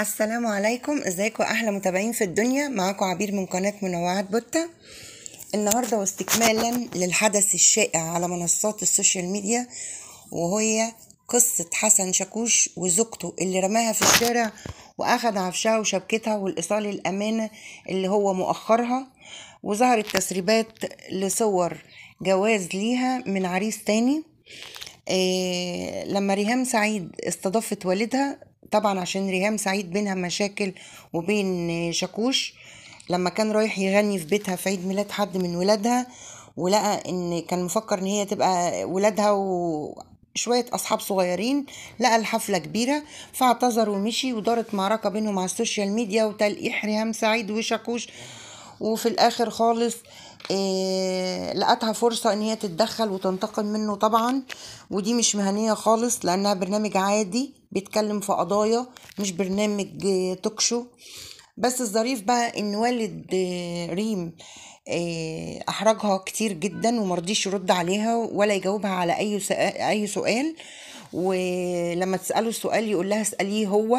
السلام عليكم ازيكم احلى متابعين في الدنيا معاكم عبير من قناه منوعات بوتا النهارده واستكمالا للحدث الشائع على منصات السوشيال ميديا وهي قصه حسن شاكوش وزوجته اللي رماها في الشارع واخد عفشها وشبكتها والايصال الامانه اللي هو مؤخرها وظهرت تسريبات لصور جواز ليها من عريس تاني إيه لما ريهام سعيد استضافت والدها طبعا عشان ريهام سعيد بينها مشاكل وبين شاكوش لما كان رايح يغني في بيتها في عيد ميلاد حد من ولادها ولقى ان كان مفكر ان هي تبقى ولادها وشوية أصحاب صغيرين لقى الحفلة كبيرة فاعتذر ومشي ودارت معركة بينهم على السوشيال ميديا وتلقيح ريهام سعيد وشاكوش وفي الاخر خالص إيه لقتها فرصة ان هي تتدخل وتنتقم منه طبعا ودي مش مهنية خالص لانها برنامج عادي بيتكلم في قضايا مش برنامج توكشو آه، بس الظريف بقى ان والد آه، ريم آه، احرجها كتير جدا ومرضيش يرد عليها ولا يجاوبها على اي اي سؤال ولما تساله السؤال يقول لها اساليه هو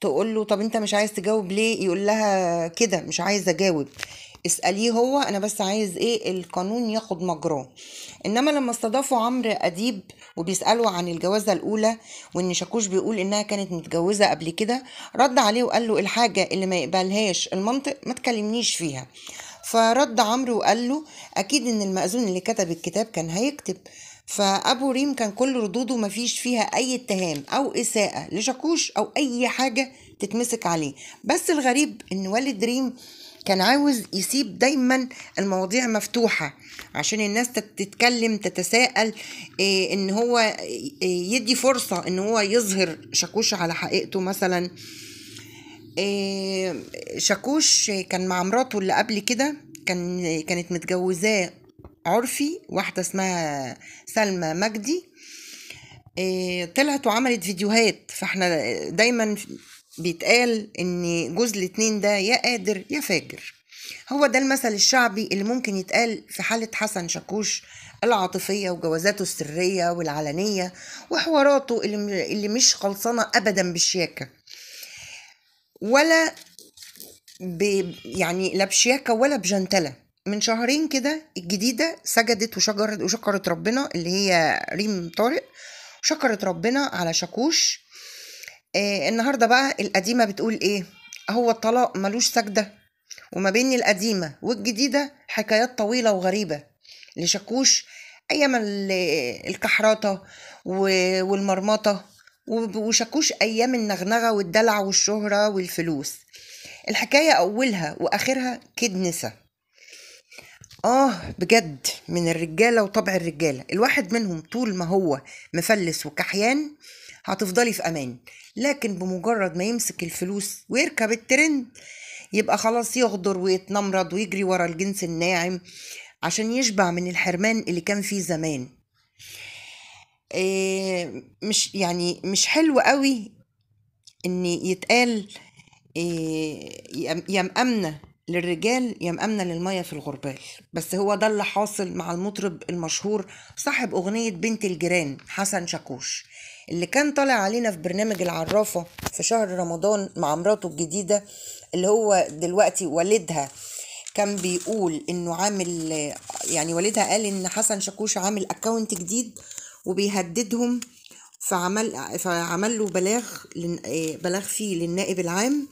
تقول له طب انت مش عايز تجاوب ليه يقول لها كده مش عايز اجاوب اساليه هو انا بس عايز ايه القانون ياخد مجراه انما لما استضافوا عمرو اديب وبيسالوا عن الجوازه الاولى وان شاكوش بيقول انها كانت متجوزه قبل كده رد عليه وقال له الحاجه اللي ما يقبلهاش المنطق ما تكلمنيش فيها فرد عمرو وقال له اكيد ان المأذون اللي كتب الكتاب كان هيكتب فابو ريم كان كل ردوده مفيش فيها اي اتهام او اساءه لشاكوش او اي حاجه تتمسك عليه بس الغريب ان والد ريم كان عاوز يسيب دايما المواضيع مفتوحة عشان الناس تتكلم تتساءل إيه ان هو إيه، يدي فرصة ان هو يظهر شاكوش على حقيقته مثلا إيه شاكوش كان مع مراته اللي قبل كده كان كانت متجوزاه عرفي واحدة اسمها سلمى مجدي آه، طلعت وعملت فيديوهات فاحنا دايما بيتقال ان جوز الاتنين ده يا قادر يا فاجر هو ده المثل الشعبي اللي ممكن يتقال في حالة حسن شاكوش العاطفية وجوازاته السرية والعلنية وحواراته اللي مش خلصانة أبدا بالشياكة ولا ب يعني لا بشياكة ولا بجنتلة من شهرين كده الجديدة سجدت وشكرت وشكرت ربنا اللي هي ريم طارق شكرت ربنا على شاكوش آه النهاردة بقى القديمة بتقول ايه هو الطلاق ملوش سجدة وما بين القديمة والجديدة حكايات طويلة وغريبة لشاكوش أيام الكحراطة والمرمطة وشاكوش أيام النغنغة والدلع والشهرة والفلوس الحكاية أولها وآخرها كدنسة اه بجد من الرجاله وطبع الرجاله الواحد منهم طول ما هو مفلس وكحيان هتفضلي في امان لكن بمجرد ما يمسك الفلوس ويركب الترند يبقى خلاص يغدر ويتنمرض ويجري ورا الجنس الناعم عشان يشبع من الحرمان اللي كان فيه زمان آه، مش يعني مش حلو قوي ان يتقال آه، يا مأمنة للرجال يا مأمنة للمية في الغربال بس هو ده اللي حاصل مع المطرب المشهور صاحب أغنية بنت الجيران حسن شاكوش اللي كان طالع علينا في برنامج العرافة في شهر رمضان مع مراته الجديدة اللي هو دلوقتي والدها كان بيقول انه عامل يعني والدها قال ان حسن شاكوش عامل اكونت جديد وبيهددهم فعمل فعمل له بلاغ إيه، بلاغ فيه للنائب العام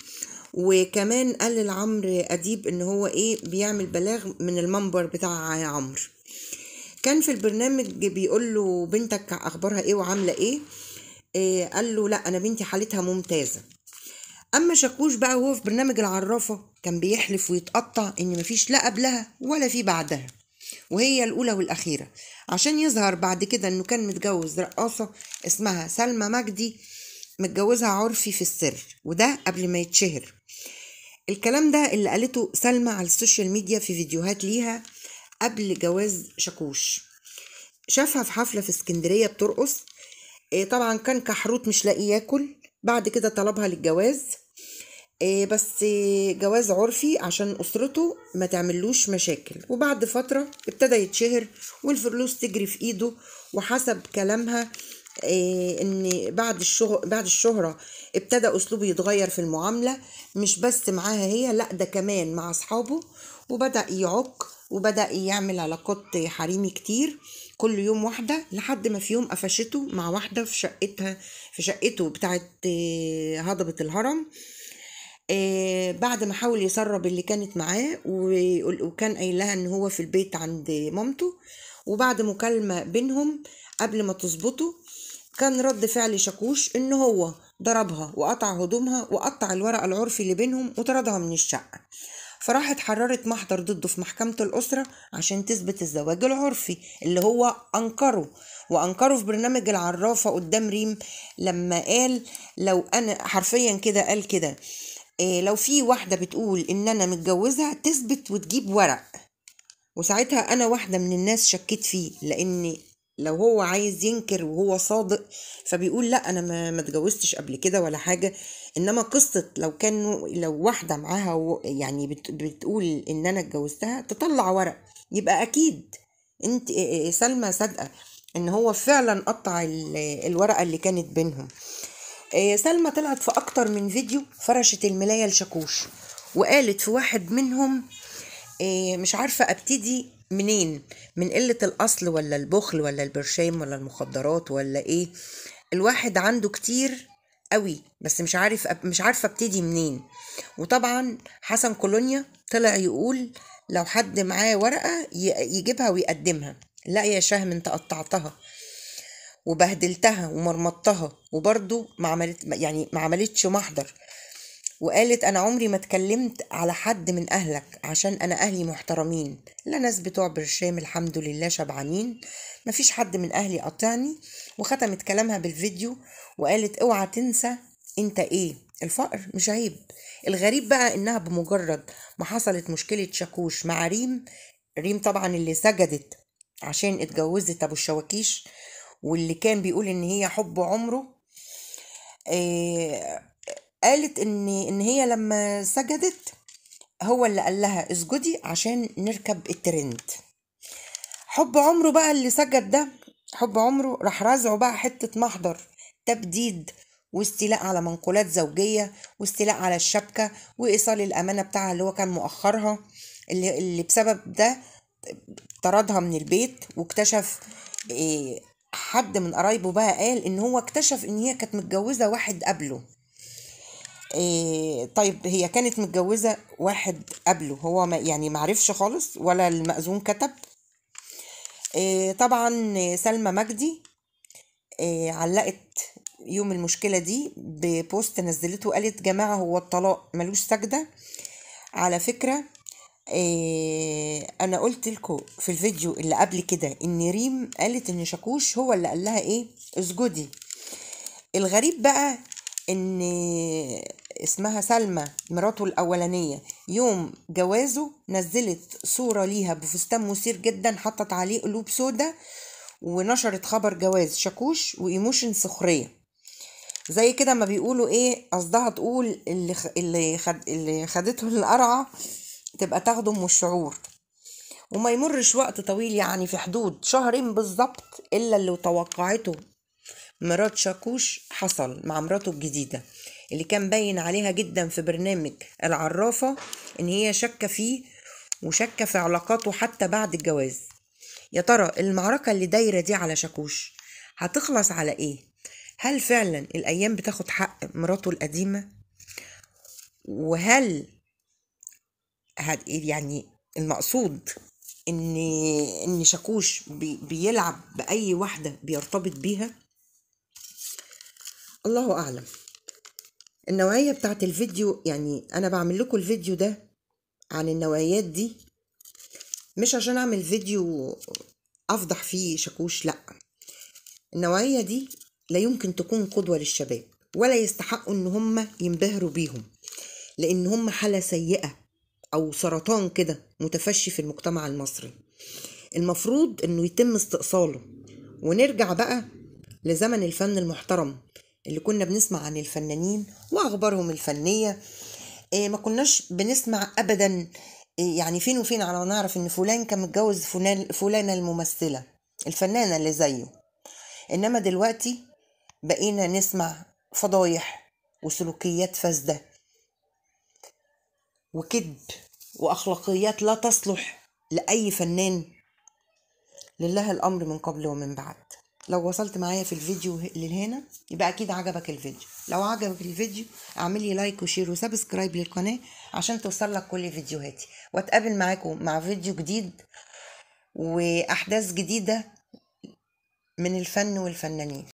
وكمان قال للعمر أديب إن هو إيه بيعمل بلاغ من المنبر بتاع عمرو كان في البرنامج بيقول له بنتك أخبارها إيه وعاملة إيه إيه قال له لا أنا بنتي حالتها ممتازة أما شاكوش بقى وهو في برنامج العرافة كان بيحلف ويتقطع إن مفيش لا قبلها ولا في بعدها وهي الأولى والأخيرة عشان يظهر بعد كده إنه كان متجوز رقاصة اسمها سلمى مجدي متجوزها عرفي في السر وده قبل ما يتشهر الكلام ده اللي قالته سلمى على السوشيال ميديا في فيديوهات ليها قبل جواز شاكوش شافها في حفلة في اسكندرية بترقص آه، طبعا كان كحروت مش لاقي ياكل بعد كده طلبها للجواز آه، بس جواز عرفي عشان أسرته ما تعملوش مشاكل وبعد فترة ابتدى يتشهر والفلوس تجري في إيده وحسب كلامها آه، ان بعد الشهر بعد الشهره ابتدى اسلوبه يتغير في المعامله مش بس معاها هي لا ده كمان مع اصحابه وبدا يعك وبدا يعمل علاقات حريمي كتير كل يوم واحدة لحد ما في يوم قفشته مع واحدة في شقتها في شقته بتاعت آه، هضبة الهرم آه، بعد ما حاول يسرب اللي كانت معاه وكان قايل لها ان هو في البيت عند مامته وبعد مكالمة بينهم قبل ما تظبطه كان رد فعل شاكوش إن هو ضربها وقطع هدومها وقطع الورق العرفي اللي بينهم وطردها من الشقة فراحت حررت محضر ضده في محكمة الأسرة عشان تثبت الزواج العرفي اللي هو أنكره وأنكره في برنامج العرافة قدام ريم لما قال لو أنا حرفيا كده قال كده إيه لو في واحدة بتقول إن أنا متجوزها تثبت وتجيب ورق وساعتها أنا واحدة من الناس شكيت فيه لأن لو هو عايز ينكر وهو صادق فبيقول لا انا ما متجوزتش قبل كده ولا حاجه انما قصه لو كان لو واحده معاها يعني بتقول ان انا اتجوزتها تطلع ورق يبقى اكيد انت سلمى صادقه ان هو فعلا قطع الورقه اللي كانت بينهم سلمى طلعت في اكتر من فيديو فرشت الملايه لشاكوش وقالت في واحد منهم مش عارفه ابتدي منين من قلة الأصل ولا البخل ولا البرشام ولا المخدرات ولا إيه الواحد عنده كتير قوي بس مش عارف مش عارفه ابتدي منين وطبعا حسن كولونيا طلع يقول لو حد معاه ورقه يجيبها ويقدمها لا يا شهم انت قطعتها وبهدلتها ومرمطتها وبرده ما عملت يعني ما عملتش محضر وقالت أنا عمري ما اتكلمت على حد من أهلك عشان أنا أهلي محترمين لا ناس بتوع برشام الحمد لله شبعانين مفيش حد من أهلي قطعني وختمت كلامها بالفيديو وقالت اوعى تنسى انت ايه الفقر مش عيب الغريب بقى انها بمجرد ما حصلت مشكلة شاكوش مع ريم ريم طبعا اللي سجدت عشان اتجوزت ابو الشواكيش واللي كان بيقول ان هي حب عمره إيه قالت ان ان هي لما سجدت هو اللي قال لها اسجدي عشان نركب الترند حب عمره بقى اللي سجد ده حب عمره راح رازعه بقى حته محضر تبديد واستيلاء على منقولات زوجيه واستيلاء على الشبكه وايصال الامانه بتاعها اللي هو كان مؤخرها اللي, اللي بسبب ده طردها من البيت واكتشف إيه حد من قرايبه بقى قال ان هو اكتشف ان هي كانت متجوزه واحد قبله إيه، طيب هي كانت متجوزة واحد قبله هو ما يعني معرفش خالص ولا المأذون كتب إيه، طبعا سلمى مجدي إيه، علقت يوم المشكلة دي ببوست نزلته قالت جماعة هو الطلاق ملوش سجدة على فكرة أنا قلت لكم في الفيديو اللي قبل كده إن ريم قالت إن شاكوش هو اللي قال لها إيه اسجدي الغريب بقى إن اسمها سلمى مراته الأولانية يوم جوازه نزلت صورة ليها بفستان مثير جدا حطت عليه قلوب سودا ونشرت خبر جواز شاكوش وإيموشن سخرية زي كده ما بيقولوا ايه قصدها تقول اللي خ... اللي, خد... اللي خدته القرعه تبقى تاخده من الشعور وما يمرش وقت طويل يعني في حدود شهرين بالظبط الا اللي توقعته مرات شاكوش حصل مع مراته الجديده اللي كان باين عليها جدا في برنامج العرافة إن هي شاكة فيه وشاكة في علاقاته حتى بعد الجواز يا ترى المعركة اللي دايرة دي على شاكوش هتخلص على إيه؟ هل فعلا الأيام بتاخد حق مراته القديمة؟ وهل يعني المقصود ان ان شاكوش بيلعب باي واحده بيرتبط بيها الله اعلم النوعية بتاعت الفيديو يعني أنا بعمل لكم الفيديو ده عن النوعيات دي مش عشان أعمل فيديو أفضح فيه شاكوش لأ النوعية دي لا يمكن تكون قدوة للشباب ولا يستحقوا إن هم ينبهروا بيهم لأن هم حالة سيئة أو سرطان كده متفشي في المجتمع المصري المفروض إنه يتم استئصاله ونرجع بقى لزمن الفن المحترم اللي كنا بنسمع عن الفنانين واخبارهم الفنيه آه، ما كناش بنسمع ابدا آه، يعني فين وفين على ما نعرف ان فلان كان متجوز فلانه الممثله الفنانه اللي زيه انما دلوقتي بقينا نسمع فضايح وسلوكيات فاسده وكذب واخلاقيات لا تصلح لاي فنان لله الامر من قبل ومن بعد لو وصلت معايا في الفيديو لهنا يبقى اكيد عجبك الفيديو لو عجبك الفيديو اعملي لايك وشير وسبسكرايب للقناه عشان توصل لك كل فيديوهاتي واتقابل معاكم مع فيديو جديد واحداث جديده من الفن والفنانين